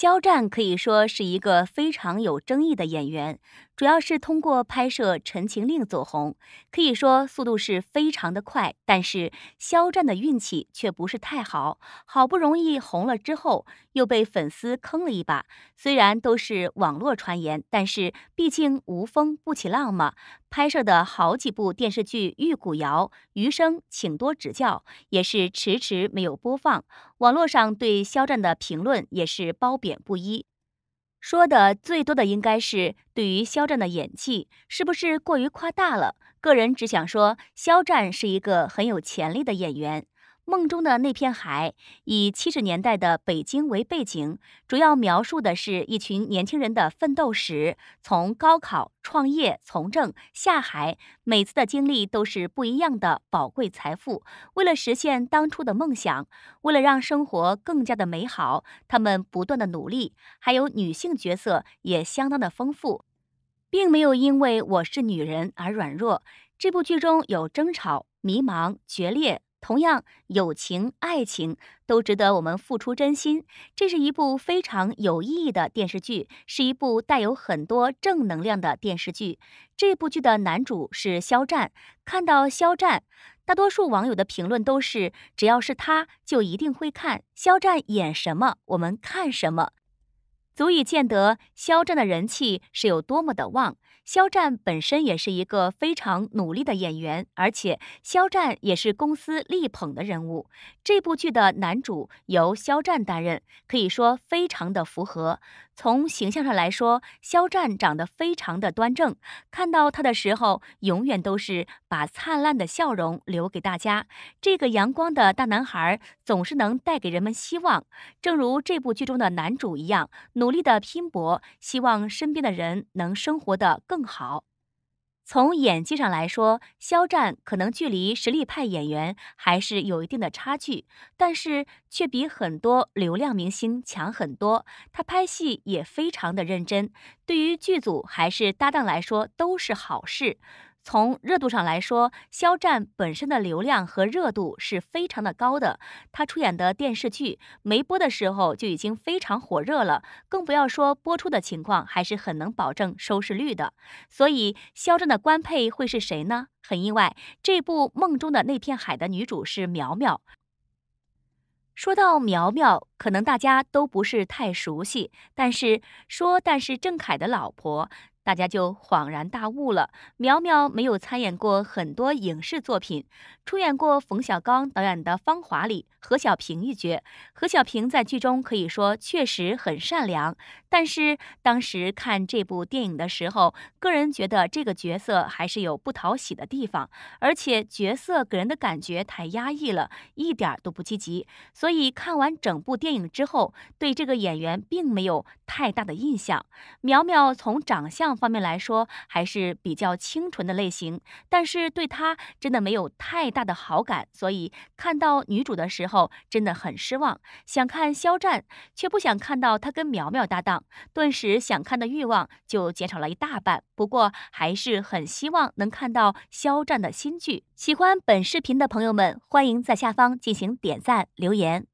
肖战可以说是一个非常有争议的演员。主要是通过拍摄《陈情令》走红，可以说速度是非常的快。但是肖战的运气却不是太好，好不容易红了之后，又被粉丝坑了一把。虽然都是网络传言，但是毕竟无风不起浪嘛。拍摄的好几部电视剧《玉骨遥》《余生，请多指教》也是迟迟没有播放。网络上对肖战的评论也是褒贬不一。说的最多的应该是对于肖战的演技是不是过于夸大了？个人只想说，肖战是一个很有潜力的演员。梦中的那片海以七十年代的北京为背景，主要描述的是一群年轻人的奋斗史。从高考、创业、从政、下海，每次的经历都是不一样的宝贵财富。为了实现当初的梦想，为了让生活更加的美好，他们不断的努力。还有女性角色也相当的丰富，并没有因为我是女人而软弱。这部剧中有争吵、迷茫、决裂。同样，友情、爱情都值得我们付出真心。这是一部非常有意义的电视剧，是一部带有很多正能量的电视剧。这部剧的男主是肖战。看到肖战，大多数网友的评论都是：只要是他就一定会看。肖战演什么，我们看什么。足以见得肖战的人气是有多么的旺。肖战本身也是一个非常努力的演员，而且肖战也是公司力捧的人物。这部剧的男主由肖战担任，可以说非常的符合。从形象上来说，肖战长得非常的端正，看到他的时候，永远都是把灿烂的笑容留给大家。这个阳光的大男孩总是能带给人们希望，正如这部剧中的男主一样，努。努力的拼搏，希望身边的人能生活的更好。从演技上来说，肖战可能距离实力派演员还是有一定的差距，但是却比很多流量明星强很多。他拍戏也非常的认真，对于剧组还是搭档来说都是好事。从热度上来说，肖战本身的流量和热度是非常的高的。他出演的电视剧没播的时候就已经非常火热了，更不要说播出的情况还是很能保证收视率的。所以，肖战的官配会是谁呢？很意外，这部《梦中的那片海》的女主是苗苗。说到苗苗，可能大家都不是太熟悉，但是说但是郑恺的老婆。大家就恍然大悟了。苗苗没有参演过很多影视作品，出演过冯小刚导演的《芳华》里何小平一角。何小平在剧中可以说确实很善良，但是当时看这部电影的时候，个人觉得这个角色还是有不讨喜的地方，而且角色给人的感觉太压抑了，一点都不积极。所以看完整部电影之后，对这个演员并没有太大的印象。苗苗从长相。方面来说还是比较清纯的类型，但是对他真的没有太大的好感，所以看到女主的时候真的很失望。想看肖战，却不想看到他跟苗苗搭档，顿时想看的欲望就减少了一大半。不过还是很希望能看到肖战的新剧。喜欢本视频的朋友们，欢迎在下方进行点赞留言。